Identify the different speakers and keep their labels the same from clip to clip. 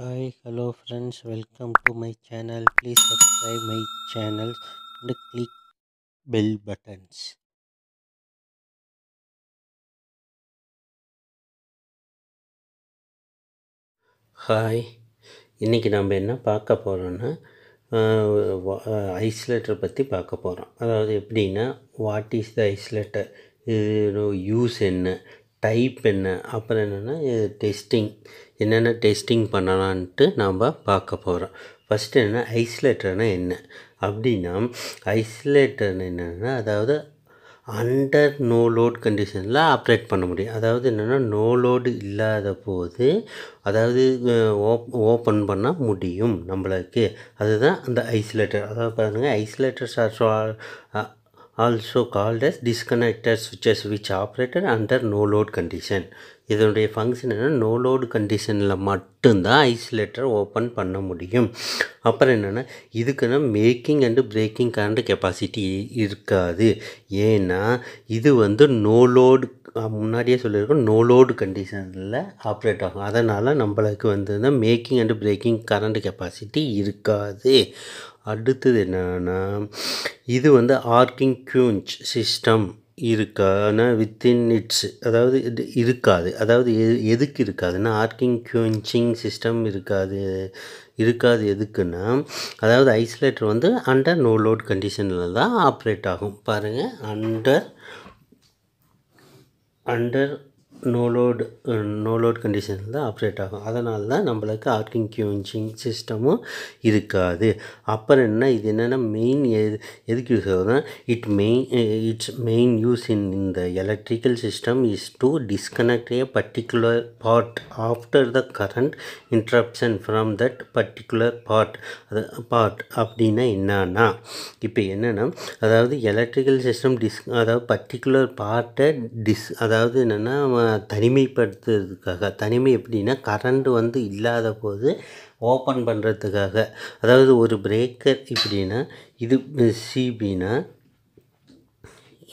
Speaker 1: hi hello friends welcome to my channel please subscribe my channel and click bell buttons hi இன்றைக்கி நம்ம என்ன பார்க்க போகிறோன்னா ஐஸ்லெட்டர் பற்றி பார்க்க போகிறோம் அதாவது எப்படின்னா வாட் இஸ் த ஐஸ்லெட்டர் இது யூஸ் என்ன டைப் என்ன அப்புறம் என்னென்னா டெஸ்டிங் என்னென்ன டெஸ்டிங் பண்ணலான்ட்டு நாம் பார்க்க போகிறோம் ஃபஸ்ட்டு என்னென்னா ஐசோலேட்டர்னா என்ன அப்படின்னா ஐசோலேட்டர்னு என்னென்னா அதாவது அண்டர் நோ லோட் கண்டிஷனில் ஆப்ரேட் பண்ண முடியும் அதாவது என்னென்னா நோ லோடு இல்லாத போது அதாவது ஓப்பன் பண்ண முடியும் நம்மளுக்கு அதுதான் அந்த ஐசோலேட்டர் அதாவது பாருங்கள் isolator also called as disconnected switches which operated under no load condition இதனுடைய ஃபங்க்ஷன் என்ன நோ லோடு கண்டிஷனில் மட்டும்தான் ஐசோலேட்டர் ஓப்பன் பண்ண முடியும் அப்புறம் என்னென்னா இதுக்குன்னா making and breaking current capacity இருக்காது ஏன்னா இது வந்து நோ லோடு முன்னாடியே சொல்லியிருக்கோம் நோ லோடு கண்டிஷனில் ஆப்ரேட் ஆகும் அதனால் நம்மளுக்கு வந்து making and breaking current capacity இருக்காது அடுத்தது என்னென்னா இது வந்து ஆர்க்கிங் கியூஞ்ச் சிஸ்டம் இருக்கான வித்தின் இட்ஸ் அதாவது இது இருக்காது அதாவது எது எதுக்கு இருக்காதுன்னா ஆர்க்கிங் கியூஞ்சிங் சிஸ்டம் இருக்காது இருக்காது எதுக்குன்னா அதாவது ஐசோலேட்டர் வந்து அண்டர் நோ லோட் கண்டிஷனில் தான் ஆப்ரேட் ஆகும் பாருங்கள் அண்டர் அண்டர் நோ நோலோட் கண்டிஷனில் தான் ஆப்ரேட் ஆகும் அதனால தான் நம்மளுக்கு ஆர்கிங் கியூஞ்சிங் சிஸ்டமும் இருக்காது அப்புறம் என்ன இது என்னென்னா மெயின் எது எதுக்கு யூஸ் ஆகுதுன்னா it main its main use in இந்த electrical system is to disconnect a particular part after the current interruption from that particular part அது பார்ட் அப்படின்னா என்னன்னா இப்போ என்னென்னா அதாவது எலக்ட்ரிக்கல் சிஸ்டம் டிஸ் அதாவது பர்டிகுலர் பார்ட்டை டிஸ் அதாவது என்னென்னா தனிமைப்படுத்துறதுக்காக தனிமை எப்படின்னா கரண்ட் வந்து இல்லாத போது ஓப்பன் பண்ணுறதுக்காக அதாவது ஒரு பிரேக்கர் இப்படின்னா இது சிபின்னா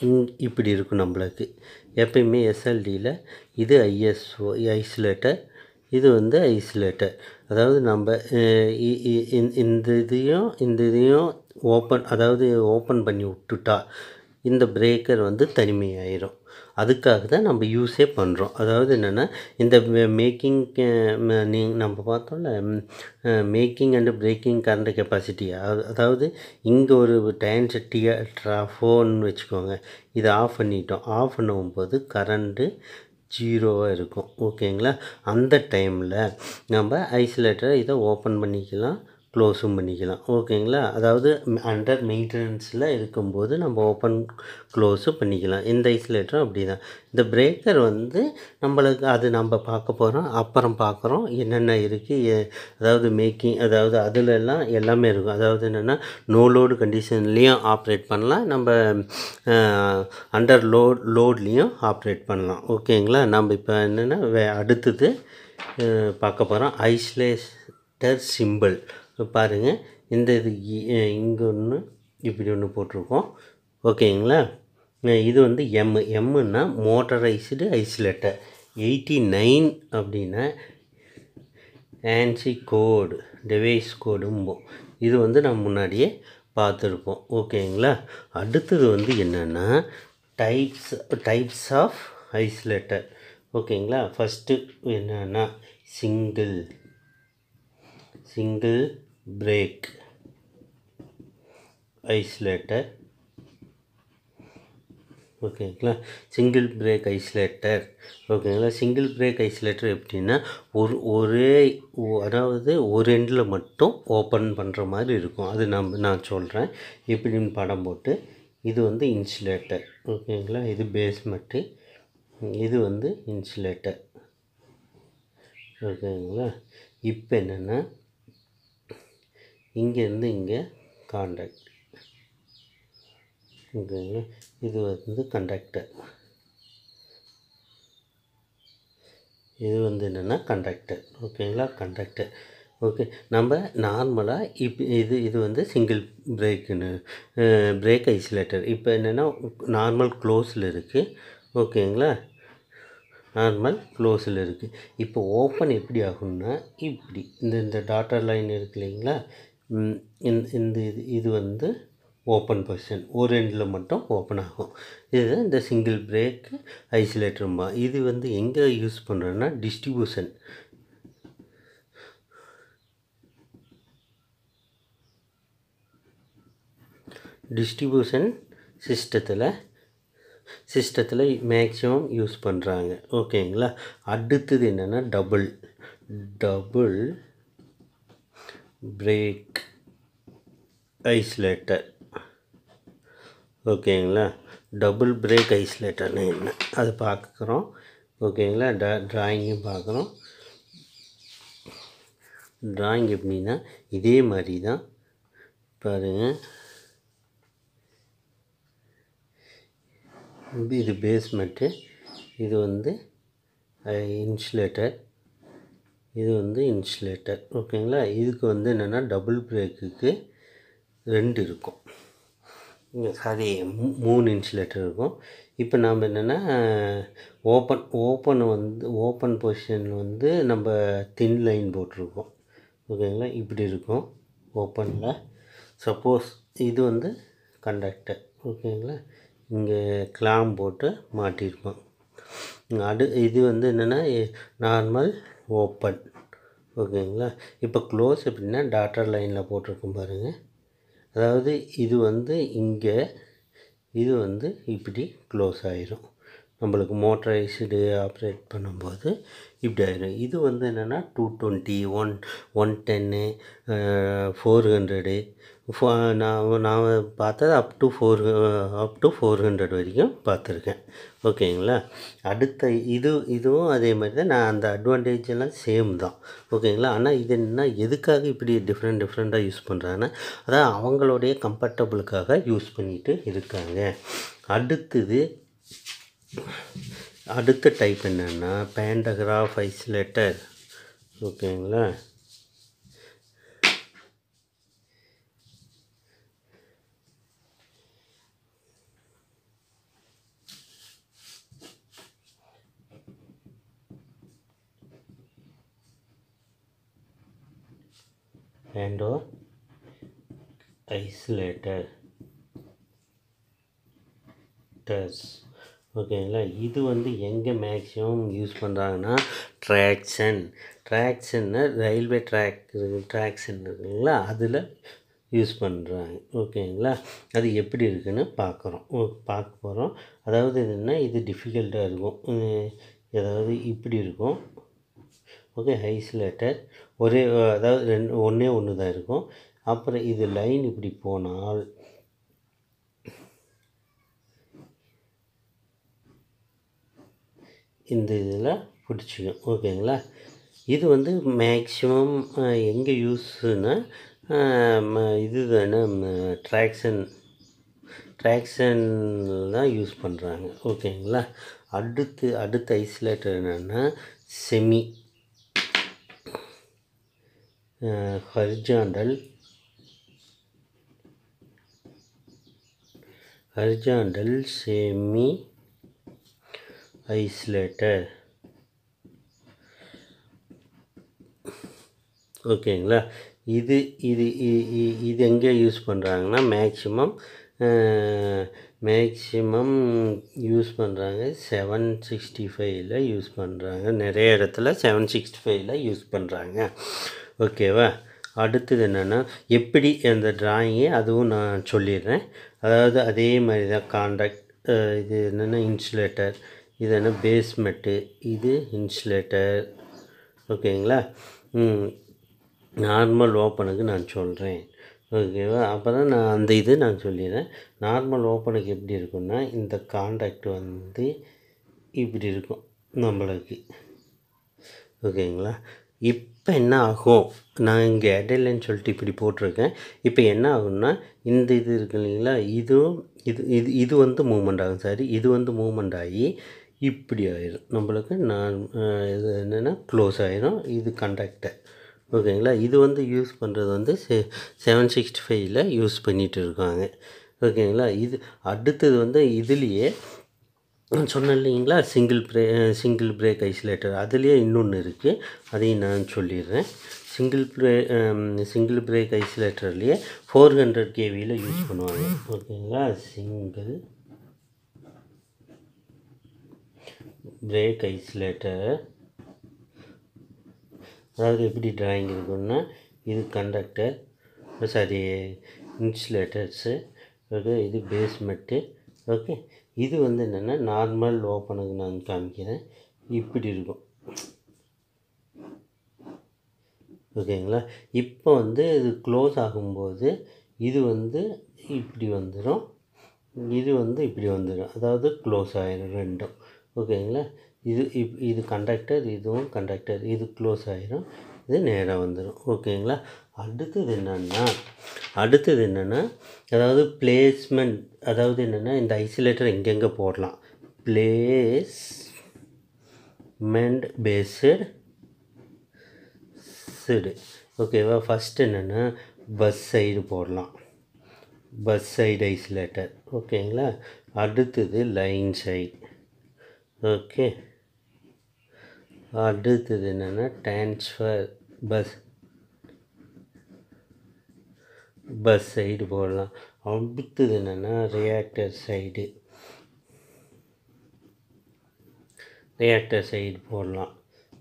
Speaker 1: இங் இப்படி இருக்கும் நம்மளுக்கு எப்பயுமே எஸ்எல்டியில் இது ஐஎஸ்ஓ ஐசோலேட்டர் இது வந்து ஐசோலேட்டர் அதாவது நம்ம இந்த இதையும் இந்த இதையும் ஓப்பன் அதாவது ஓப்பன் பண்ணி விட்டுட்டா இந்த பிரேக்கர் வந்து தனிமையாயிரும் அதுக்காக தான் நம்ம யூஸே பண்ணுறோம் அதாவது என்னென்னா இந்த மேக்கிங் நம்ம பார்த்தோம்ல making and breaking current capacity அதாவது இங்கே ஒரு டயன் செட்டியா ட்ராஃபோன்னு வச்சுக்கோங்க இதை ஆஃப் பண்ணிட்டோம் ஆஃப் பண்ணும் போது கரண்ட்டு ஜீரோவாக இருக்கும் ஓகேங்களா அந்த டைமில் நம்ம ஐசோலேட்டரை இதை ஓப்பன் பண்ணிக்கலாம் க்ளோஸும் பண்ணிக்கலாம் ஓகேங்களா அதாவது அண்டர் மெயின்டெனன்ஸில் இருக்கும்போது நம்ம ஓப்பன் க்ளோஸும் பண்ணிக்கலாம் இந்த ஐசோலேட்டரும் அப்படி தான் இந்த பிரேக்கர் வந்து நம்மளுக்கு அது நம்ம பார்க்க போகிறோம் அப்புறம் பார்க்குறோம் என்னென்ன இருக்குது அதாவது மேக்கிங் அதாவது அதிலெல்லாம் எல்லாமே இருக்கும் அதாவது என்னென்னா நோ லோடு கண்டிஷன்லேயும் ஆப்ரேட் பண்ணலாம் நம்ம அண்டர் லோட் லோட்லேயும் ஆப்ரேட் பண்ணலாம் ஓகேங்களா நம்ம இப்போ என்னென்னா அடுத்தது பார்க்க போகிறோம் ஐஸ்லேட்டர் சிம்பிள் பாருங்கள் இந்த இது இங்கே ஒன்று இப்படி ஒன்று போட்டிருக்கோம் ஓகேங்களா இது வந்து எம் எம்முன்னா மோட்டரைஸ்டு ஐசுலேட்டர் எயிட்டி நைன் அப்படின்னா ஆன்சி கோடு டிவைஸ் கோடும்போம் இது வந்து நம்ம முன்னாடியே பார்த்துருப்போம் ஓகேங்களா அடுத்தது வந்து என்னென்னா டைப்ஸ் டைப்ஸ் ஆஃப் ஐஸ்லேட்டர் ஓகேங்களா ஃபஸ்ட்டு என்னென்னா சிங்கிள் single பிரேக் isolator ஓகேங்களா சிங்கிள் பிரேக் ஐசோலேட்டர் ஓகேங்களா சிங்கிள் பிரேக் ஐசோலேட்டர் எப்படின்னா ஒரு ஒரே அதாவது ஒரு எண்டில் மட்டும் ஓப்பன் பண்ணுற மாதிரி இருக்கும் அது நம்ம நான் சொல்கிறேன் எப்படின்னு படம் போட்டு இது வந்து இன்சுலேட்டர் ஓகேங்களா இது பேஸ்மெண்ட்டு இது வந்து இன்சுலேட்டர் ஓகேங்களா இப்போ என்னென்னா இங்கேருந்து இங்கே காண்டாக்ட் ஓகேங்களா இது வந்து கண்டக்டர் இது வந்து என்னென்னா கண்டக்டர் ஓகேங்களா கண்டக்டர் ஓகே நம்ம நார்மலாக இப் இது இது வந்து சிங்கிள் பிரேக்குன்னு பிரேக் ஐசோலேட்டர் இப்போ என்னென்னா நார்மல் க்ளோஸில் இருக்குது ஓகேங்களா நார்மல் க்ளோஸில் இருக்குது இப்போ ஓப்பன் எப்படி ஆகும்னா இப்படி இந்த இந்த டாட்டர் லைன் இருக்கு இல்லைங்களா இந்த இது இது வந்து ஓப்பன் பொசிஷன் ஒரு எண்டில் மட்டும் ஓப்பன் ஆகும் இது இந்த சிங்கிள் பிரேக் ஐசோலேட்டரும்பா இது வந்து எங்கே யூஸ் பண்ணுறோன்னா டிஸ்ட்ரிபியூஷன் டிஸ்ட்ரிபியூஷன் சிஸ்டத்தில் சிஸ்டத்தில் மேக்ஸிமம் யூஸ் பண்ணுறாங்க ஓகேங்களா அடுத்தது என்னென்னா டபுள் டபுள் பிரேக் ஐஸ்லேட்டர் ஓகேங்களா டபுள் பிரேக் ஐஸ்லேட்டர்னு என்ன அது பார்க்குறோம் ஓகேங்களா ட ட்ராயிங்கும் பார்க்குறோம் ட்ராயிங் எப்படின்னா இதே மாதிரி தான் பாருங்கள் இது பேஸ்மெண்ட்டு இது வந்து இன்சுலேட்டர் இது வந்து இன்சுலேட்டர் ஓகேங்களா இதுக்கு வந்து என்னென்னா டபுள் பிரேக்குக்கு ரெண்டு இருக்கும் சாரி மூணு இன்சுலேட்டர் இருக்கும் இப்போ நாம் என்னென்னா ஓப்பன் ஓப்பன் வந்து ஓப்பன் பொசிஷன் வந்து நம்ம தின் லைன் போட்டிருக்கோம் ஓகேங்களா இப்படி இருக்கும் ஓப்பனில் சப்போஸ் இது வந்து கண்டக்டர் ஓகேங்களா இங்கே கிளாம் போட்டு மாட்டியிருப்போம் அடு இது வந்து என்னென்னா நார்மல் ஓப்பன் ஓகேங்களா இப்போ க்ளோஸ் அப்படின்னா டாட்டர் லைனில் போட்டிருக்கும் பாருங்கள் அதாவது இது வந்து இங்கே இது வந்து இப்படி க்ளோஸ் ஆயிரும் நம்மளுக்கு மோட்டரைஸ்டு ஆப்ரேட் பண்ணும்போது இப்படி ஆயிரும் இது வந்து என்னென்னா two twenty one one ten four hundred four நான் நான் பார்த்தது up to four up to four hundred வரைக்கும் பார்த்துருக்கேன் ஓகேங்களா அடுத்த இது இதுவும் அதே மாதிரி தான் நான் அந்த அட்வான்டேஜ் எல்லாம் சேம் தான் ஓகேங்களா ஆனால் இது என்ன எதுக்காக இப்படி டிஃப்ரெண்ட் டிஃப்ரெண்ட்டாக யூஸ் பண்ணுறாங்கன்னா அதான் அவங்களுடைய கம்ஃபர்டபுளுக்காக யூஸ் பண்ணிட்டு இருக்காங்க அடுத்தது அடுத்த டைப் என்னென்னா பேண்டகிராஃப் ஐசோலேட்டர் ஓகேங்களா and or uh, isolated டஸ் ஓகேங்களா இது வந்து எங்கே மேக்ஸிமம் யூஸ் பண்ணுறாங்கன்னா traction traction railway track traction இருக்குங்களா அதில் யூஸ் பண்ணுறாங்க ஓகேங்களா அது எப்படி இருக்குன்னு பார்க்குறோம் பார்க்க போகிறோம் அதாவது என்னென்னா இது டிஃபிகல்ட்டாக இருக்கும் ஏதாவது இப்படி இருக்கும் ஓகே ஐசோலேட்டட் ஒரே அதாவது ரெண்டு ஒன்றே ஒன்று தான் இருக்கும் அப்புறம் இது லைன் இப்படி போனால் இந்த இதில் பிடிச்சிக்கும் ஓகேங்களா இது வந்து மேக்ஸிமம் எங்கே யூஸுன்னா இது தானே ட்ராக்ஷன் ட்ராக்ஷனில் தான் யூஸ் பண்ணுறாங்க ஓகேங்களா அடுத்து அடுத்த ஐஸ்லேட்டர் என்னென்னா semi horizontal horizontal semi isolator ஓகேங்களா இது இது இது எங்கே யூஸ் பண்ணுறாங்கன்னா மேக்ஸிமம் மேக்ஸிமம் யூஸ் பண்ணுறாங்க செவன் சிக்ஸ்டி ஃபைவ்ல யூஸ் பண்ணுறாங்க நிறைய இடத்துல செவன் சிக்ஸ்டி ஃபைவ்ல யூஸ் பண்ணுறாங்க ஓகேவா அடுத்தது என்னென்னா எப்படி அந்த ட்ராயிங்கே அதுவும் நான் சொல்லிடுறேன் அதாவது அதே மாதிரி தான் காண்டாக்ட் இது என்னென்னா இன்சுலேட்டர் இது என்ன பேஸ்மெண்ட்டு இது இன்சுலேட்டர் ஓகேங்களா நார்மல் ஓப்பனுக்கு நான் சொல்கிறேன் ஓகேவா அப்போ தான் நான் அந்த இது நான் சொல்லிடுறேன் நார்மல் ஓப்பனுக்கு எப்படி இருக்குன்னா இந்த காண்டாக்ட் வந்து இப்படி இருக்கும் நம்மளுக்கு ஓகேங்களா இப்போ என்ன ஆகும் நான் இங்கே இடையிலன்னு சொல்லிட்டு இப்படி போட்டிருக்கேன் இப்போ என்ன ஆகும்னா இந்த இது இருக்கு இல்லைங்களா இதுவும் இது இது இது வந்து மூமெண்ட் ஆகும் சாரி இது வந்து மூமெண்ட் ஆகி இப்படி ஆயிடும் நம்மளுக்கு நான் இது என்னென்னா க்ளோஸ் ஆகிடும் இது கண்டக்டர் ஓகேங்களா இது வந்து யூஸ் பண்ணுறது வந்து செ செவன் சிக்ஸ்டி ஃபைவ்ல யூஸ் பண்ணிகிட்டு இருக்காங்க ஓகேங்களா இது அடுத்தது வந்து இதுலேயே சொன்னேன் இல்லைங்களா single break single break isolator அதுலேயே இன்னொன்று இருக்குது அதையும் நான் சொல்லிடுறேன் சிங்கிள் பிரே சிங்கிள் பிரேக் ஐசோலேட்டர்லேயே ஃபோர் ஹண்ட்ரட் கேவியில் யூஸ் பண்ணுவாங்க ஓகேங்களா சிங்கிள் பிரேக் ஐசோலேட்டர் அதாவது எப்படி ட்ராயிங் இருக்குன்னா இது கண்டக்டர் சாரி இன்சுலேட்டர்ஸு ஓகே இது பேஸ்மெண்ட்டு ஓகே இது வந்து என்னென்னா நார்மல் ஓப்பனுக்கு நான் காமிக்கிறேன் இப்படி இருக்கும் ஓகேங்களா இப்போ வந்து இது க்ளோஸ் ஆகும்போது இது வந்து இப்படி வந்துடும் இது வந்து இப்படி வந்துடும் அதாவது க்ளோஸ் ஆகிடும் ரெண்டும் ஓகேங்களா இது இப் இது கண்டக்டர் இதுவும் கண்டக்டர் இது க்ளோஸ் ஆகிரும் இது நேராக வந்துடும் ஓகேங்களா அடுத்தது என்னென்னா அடுத்தது என்னென்னா அதாவது பிளேஸ்மெண்ட் அதாவது என்னென்னா இந்த ஐசோலேட்டர் எங்கெங்கே போடலாம் பிளேஸ்மெண்ட் பேஸ்டு சிடு ஓகேவா ஃபஸ்ட் என்னென்னா பஸ் சைடு போடலாம் பஸ் சைடு ஐசோலேட்டர் ஓகேங்களா அடுத்தது லைன் சைடு ஓகே அடுத்தது என்னென்னா டிரான்ஸ்ஃபர் பஸ் பஸ் சைடு போடலாம் அடுத்தது என்னென்னா ரியாக்டர் சைடு ரியாக்டர் சைடு போடலாம்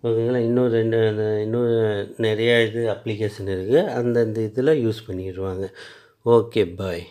Speaker 1: ஓகேங்களா இன்னும் ரெண்டு அந்த இன்னும் நிறையா இது அப்ளிகேஷன் இருக்குது அந்தந்த இதில் யூஸ் பண்ணிடுவாங்க ஓகே பாய்